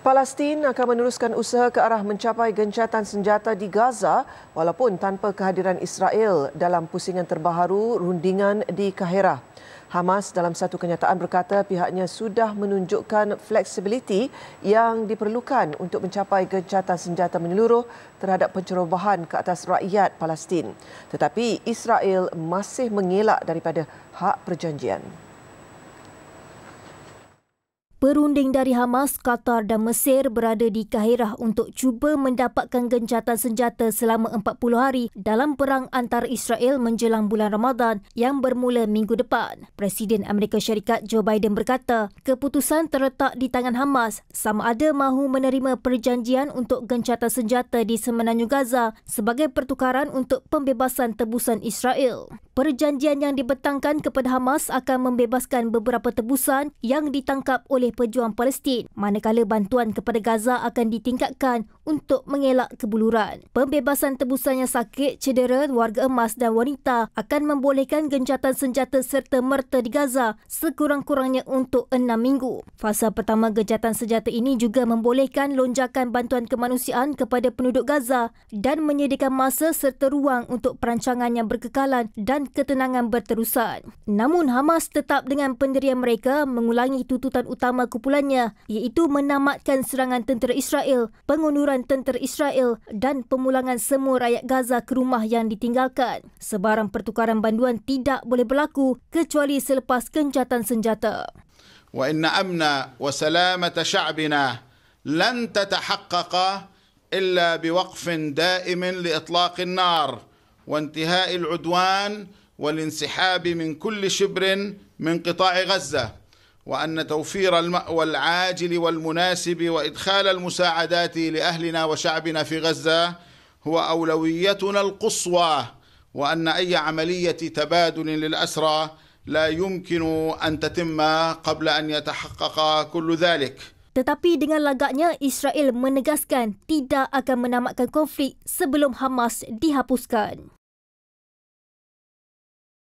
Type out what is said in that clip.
Palestin akan meneruskan usaha ke arah mencapai gencatan senjata di Gaza walaupun tanpa kehadiran Israel dalam pusingan terbaru rundingan di Kaherah. Hamas dalam satu kenyataan berkata pihaknya sudah menunjukkan fleksibiliti yang diperlukan untuk mencapai gencatan senjata menyeluruh terhadap pencerobohan ke atas rakyat Palestin. Tetapi Israel masih mengelak daripada hak perjanjian. Perunding dari Hamas, Qatar dan Mesir berada di Kaherah untuk cuba mendapatkan gencatan senjata selama 40 hari dalam perang antara Israel menjelang bulan Ramadan yang bermula minggu depan. Presiden Amerika Syarikat Joe Biden berkata, keputusan terletak di tangan Hamas sama ada mahu menerima perjanjian untuk gencatan senjata di semenanjung Gaza sebagai pertukaran untuk pembebasan tebusan Israel. Perjanjian yang dibentangkan kepada Hamas akan membebaskan beberapa tebusan yang ditangkap oleh oleh pejuang Palestin manakala bantuan kepada Gaza akan ditingkatkan untuk mengelak kebuluran. Pembebasan tebusannya sakit, cedera, warga emas dan wanita akan membolehkan gencatan senjata serta merta di Gaza sekurang-kurangnya untuk enam minggu. Fasa pertama gencatan senjata ini juga membolehkan lonjakan bantuan kemanusiaan kepada penduduk Gaza dan menyediakan masa serta ruang untuk perancangan yang berkekalan dan ketenangan berterusan. Namun Hamas tetap dengan pendirian mereka mengulangi tuntutan utama bersama kumpulannya iaitu menamatkan serangan tentera Israel, pengunduran tentera Israel dan pemulangan semua rakyat Gaza ke rumah yang ditinggalkan. Sebarang pertukaran banduan tidak boleh berlaku kecuali selepas kencatan senjata. Wa inna amna wa salamat sha'bina lan tatahaqqaqa illa biwaqfin da'imin liitlaqin nar wa intihai al'udwan والانسحاب من كل شبر من قطاع غزه وأن توفير المأوى العاجل والمناسب وإدخال المساعدات لأهلنا وشعبنا في غزة هو أولويتنا القصوى وأن أي عملية تبادل للأسرى لا يمكن أن تتم قبل أن يتحقق كل ذلك. Tetapi dengan lagaknya, Israel menegaskan tidak akan menamatkan konflik sebelum Hamas dihapuskan.